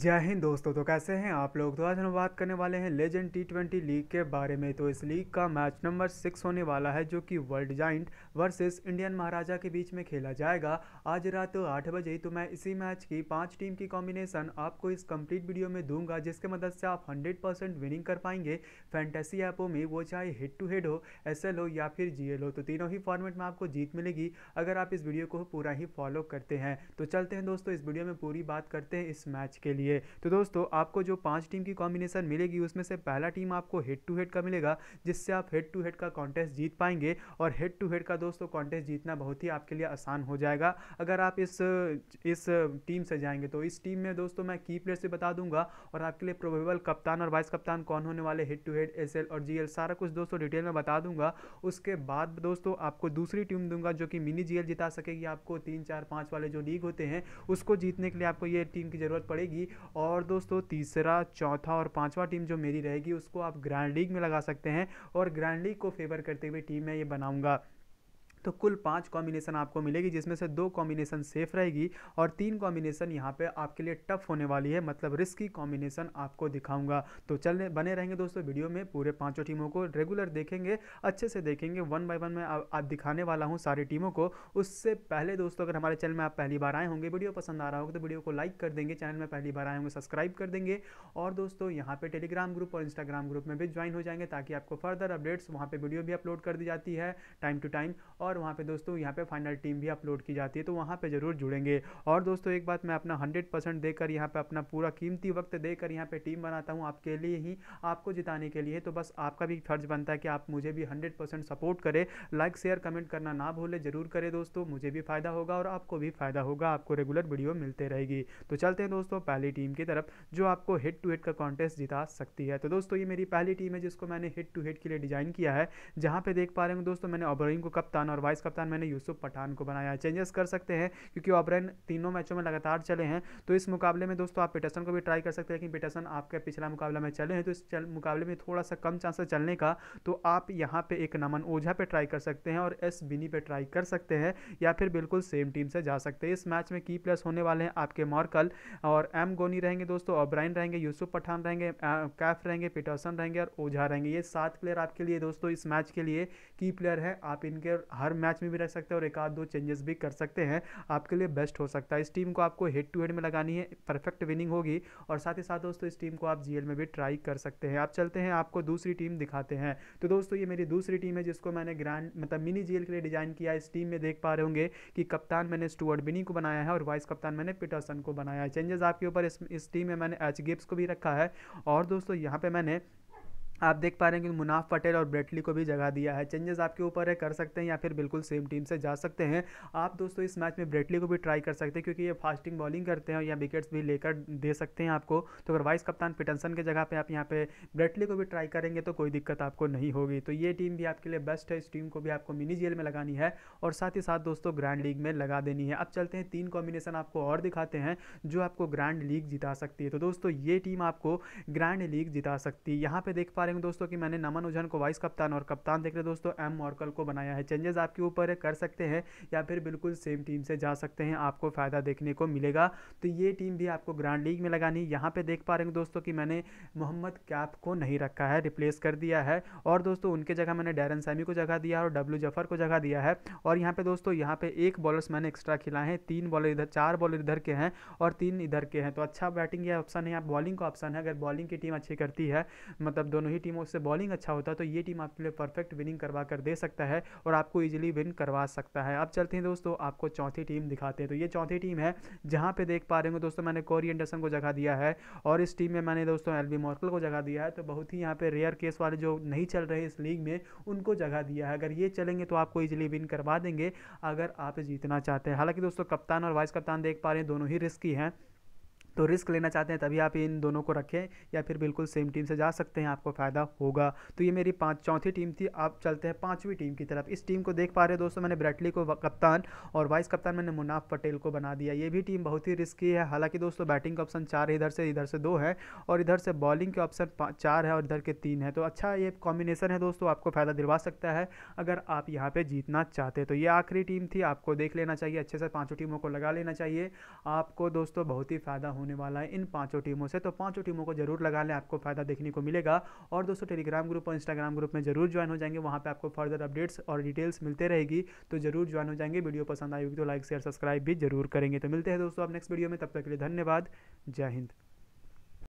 जय हिंद दोस्तों तो कैसे हैं आप लोग तो आज हम बात करने वाले हैं लेजेंड टी ट्वेंटी लीग के बारे में तो इस लीग का मैच नंबर सिक्स होने वाला है जो कि world giant versus Indian Maharaja के बीच में खेला जाएगा आज रात आठ बजे तो मैं इसी मैच की पाँच टीम की कॉम्बिनेशन आपको इस कंप्लीट वीडियो में दूंगा जिसके मदद से आप हंड्रेड परसेंट विनिंग कर पाएंगे फैंटेसी ऐपों में वो चाहे हेड टू हेड हो एस हो या फिर जी हो तो तीनों ही फॉर्मेट में आपको जीत मिलेगी अगर आप इस वीडियो को पूरा ही फॉलो करते हैं तो चलते हैं दोस्तों इस वीडियो में पूरी बात करते हैं इस मैच के लिए तो दोस्तों आपको जो पाँच टीम की कॉम्बिनेशन मिलेगी उसमें से पहला टीम आपको हेड टू हेड का मिलेगा जिससे आप हेड टू हेड का कॉन्टेस्ट जीत पाएंगे और हेड टू हेड का दोस्तों कॉन्टेस्ट जीतना बहुत ही आपके लिए आसान हो जाएगा अगर आप इस इस टीम से जाएंगे तो इस टीम में दोस्तों मैं की प्लेयर से बता दूंगा और आपके लिए प्रोबेबल कप्तान और वाइस कप्तान कौन होने वाले हेड टू हेड एस और जी सारा कुछ दोस्तों डिटेल में बता दूंगा उसके बाद दोस्तों आपको दूसरी टीम दूंगा जो कि मिनी जी जिता सकेगी आपको तीन चार पाँच वाले जो लीग होते हैं उसको जीतने के लिए आपको ये टीम की ज़रूरत पड़ेगी और दोस्तों तीसरा चौथा और पाँचवा टीम जो मेरी रहेगी उसको आप ग्रैंड लीग में लगा सकते हैं और ग्रैंड लीग को फेवर करते हुए टीम मैं ये बनाऊँगा तो कुल पाँच कॉम्बिनेशन आपको मिलेगी जिसमें से दो कॉम्बिनेशन सेफ रहेगी और तीन कॉम्बिनेशन यहाँ पे आपके लिए टफ होने वाली है मतलब रिस्की कॉम्बिनेशन आपको दिखाऊंगा तो चलने बने रहेंगे दोस्तों वीडियो में पूरे पाँचों टीमों को रेगुलर देखेंगे अच्छे से देखेंगे वन बाय वन में आप दिखाने वाला हूँ सारी टीमों को उससे पहले दोस्तों अगर हमारे चैनल में आप पहली बार आए होंगे वीडियो पसंद आ रहा होगा तो वीडियो को लाइक कर देंगे चैनल में पहली बार आए होंगे सब्सक्राइब कर देंगे और दोस्तों यहाँ पर टेलीग्राम ग्रुप और इंस्टाग्राम ग्रुप में भी ज्वाइन हो जाएंगे ताकि आपको फर्दर अपडेट्स वहाँ पर वीडियो भी अपलोड कर दी जाती है टाइम टू टाइम और और वहाँ पे दोस्तों यहाँ पे फाइनल टीम भी अपलोड की जाती है तो वहाँ पे ज़रूर जुड़ेंगे और दोस्तों एक बात मैं अपना हंड्रेड परसेंट देकर यहाँ पे अपना पूरा कीमती वक्त देकर यहाँ पे टीम बनाता हूँ आपके लिए ही आपको जिताने के लिए तो बस आपका भी फर्ज बनता है कि आप मुझे भी हंड्रेड सपोर्ट करें लाइक शेयर कमेंट करना ना भूलें ज़रूर करें दोस्तों मुझे भी फ़ायदा होगा और आपको भी फ़ायदा होगा आपको रेगुलर वीडियो मिलते रहेगी तो चलते हैं दोस्तों पहली टीम की तरफ जो आपको हेड टू हेड का कॉन्टेस्ट जिता सकती है तो दोस्तों ये मेरी पहली टीम है जिसको मैंने हेड टू हेड के लिए डिज़ाइन किया है जहाँ पे देख पा रहे हैं दोस्तों मैंने ओबरिंग को कप्तान और वाइस कप्तान मैंने यूसुफ पठान को बनाया है चेंजेस कर सकते हैं क्योंकि ऑबरैन तीनों मैचों में लगातार चले हैं तो इस मुकाबले में दोस्तों आप पीटरसन को भी ट्राई कर सकते हैं लेकिन पीटरसन आपके पिछला मुकाबला में चले हैं तो इस मुकाबले में थोड़ा सा कम चांस है चलने का तो आप यहाँ पर एक नमन ओझा पर ट्राई कर सकते हैं और एस बिनी पर ट्राई कर सकते हैं या फिर बिल्कुल सेम टीम से जा सकते हैं इस मैच में की प्लस होने वाले हैं आपके मॉर्कल और एम गोनी रहेंगे दोस्तों ओब्राइन रहेंगे यूसुफ पठान रहेंगे कैफ रहेंगे पीटरसन रहेंगे और ओझा रहेंगे ये सात प्लेयर आपके लिए दोस्तों इस मैच के लिए की प्लेयर हैं आप इनके हर मैच में भी रख सकते हैं और एक आध दो चेंजेस भी कर सकते हैं आपके लिए बेस्ट हो सकता है इस टीम को आपको हेड टू हेड में लगानी है परफेक्ट विनिंग होगी और साथ ही साथ दोस्तों इस टीम को आप जीएल में भी ट्राई कर सकते हैं आप चलते हैं आपको दूसरी टीम दिखाते हैं तो दोस्तों ये मेरी दूसरी टीम है जिसको मैंने ग्रैंड मतलब मिनी जी के लिए डिज़ाइन किया इस टीम में देख पा रहे होंगे कि कप्तान मैंने स्टूअर्ट बिनी को बनाया है और वाइस कप्तान मैंने पीटरसन को बनाया है चेंजेस आपके ऊपर इस टीम में मैंने एच गिप्स को भी रखा है और दोस्तों यहाँ पर मैंने आप देख पा रहे हैं कि मुनाफ पटेल और ब्रेटली को भी जगह दिया है चेंजेस आपके ऊपर है कर सकते हैं या फिर बिल्कुल सेम टीम से जा सकते हैं आप दोस्तों इस मैच में ब्रेटली को भी ट्राई कर सकते हैं क्योंकि ये फास्टिंग बॉलिंग करते हैं या विकेट्स भी लेकर दे सकते हैं आपको तो अगर वाइस कप्तान पिटनसन के जगह पर आप यहाँ पर ब्रेटली को भी ट्राई करेंगे तो कोई दिक्कत आपको नहीं होगी तो ये टीम भी आपके लिए बेस्ट है इस टीम को भी आपको मिनी जेल में लगानी है और साथ ही साथ दोस्तों ग्रैंड लीग में लगा देनी है अब चलते हैं तीन कॉम्बिनेशन आपको और दिखाते हैं जो आपको ग्रैंड लीग जिता सकती है तो दोस्तों ये टीम आपको ग्रैंड लीग जिता सकती है यहाँ पर देख पा पा रहे हो दोस्तों कि मैंने नमन उजन को वाइस कप्तान और कप्तान देख रहे दोस्तों एम मॉर्कल को बनाया है चेंजेस आपके ऊपर कर सकते हैं या फिर बिल्कुल सेम टीम से जा सकते हैं आपको फ़ायदा देखने को मिलेगा तो ये टीम भी आपको ग्रांड लीग में लगानी यहाँ पर देख पा रहे हैं दोस्तों कि मैंने मोहम्मद कैप को नहीं रखा है रिप्लेस कर दिया है और दोस्तों उनके जगह मैंने डैरन सैमी को जगह दिया और डब्ल्यू जफर को जगह दिया है और यहाँ पे दोस्तों यहाँ पे एक बॉलर्स मैंने एक्स्ट्रा खिलाए हैं तीन बॉलर इधर चार बॉलर इधर के हैं और तीन इधर के हैं तो अच्छा बैटिंग या ऑप्शन है या बॉलिंग का ऑप्शन है अगर बॉलिंग की टीम अच्छी करती है मतलब दोनों ही टीम उससे बॉलिंग अच्छा होता है तो ये टीम आपके लिए परफेक्ट विनिंग करवा कर दे सकता है और आपको ईजिली विन करवा सकता है अब चलते हैं दोस्तों आपको चौथी टीम दिखाते हैं तो ये चौथी टीम है जहाँ पे देख पा रहे हो दोस्तों मैंने कोरी एंडरसन को जगह दिया है और इस टीम में मैंने दोस्तों एल बी को जगह दिया है तो बहुत ही यहाँ पे रेयर केस वाले जो नहीं चल रहे इस लीग में उनको जगह दिया है अगर ये चलेंगे तो आपको ईजिली विन करवा देंगे अगर आप जीतना चाहते हैं हालांकि दोस्तों कप्तान और वाइस कप्तान देख पा रहे हैं दोनों ही रिस्की हैं तो रिस्क लेना चाहते हैं तभी आप इन दोनों को रखें या फिर बिल्कुल सेम टीम से जा सकते हैं आपको फ़ायदा होगा तो ये मेरी पाँच चौथी टीम थी आप चलते हैं पाँचवीं टीम की तरफ इस टीम को देख पा रहे दोस्तों मैंने ब्रैटली को कप्तान और वाइस कप्तान मैंने मुनाफ पटेल को बना दिया ये भी टीम बहुत ही रिस्की है हालाँकि दोस्तों बैटिंग का ऑप्शन चार है इधर से इधर से दो है और इधर से बॉलिंग के ऑप्शन चार है और इधर के तीन है तो अच्छा ये कॉम्बिनेसन है दोस्तों आपको फ़ायदा दिलवा सकता है अगर आप यहाँ पर जीतना चाहते तो ये आखिरी टीम थी आपको देख लेना चाहिए अच्छे से पाँचों टीमों को लगा लेना चाहिए आपको दोस्तों बहुत ही फ़ायदा होना होने वाला है इन पांचों टीमों से तो पांचों टीमों को जरूर लगा लें आपको फायदा देखने को मिलेगा और दोस्तों टेलीग्राम ग्रुप और इंस्टाग्राम ग्रुप में जरूर ज्वाइन हो जाएंगे वहां पर आपको फर्दर अपडेट्स और डिटेल्स मिलते रहेगी तो जरूर ज्वाइन हो जाएंगे वीडियो पसंद आएगी तो लाइक शेयर सब्सक्राइब भी जरूर करेंगे तो मिलते हैं दोस्तों आप नेक्स्ट वीडियो में तब तक के लिए धन्यवाद जय हिंद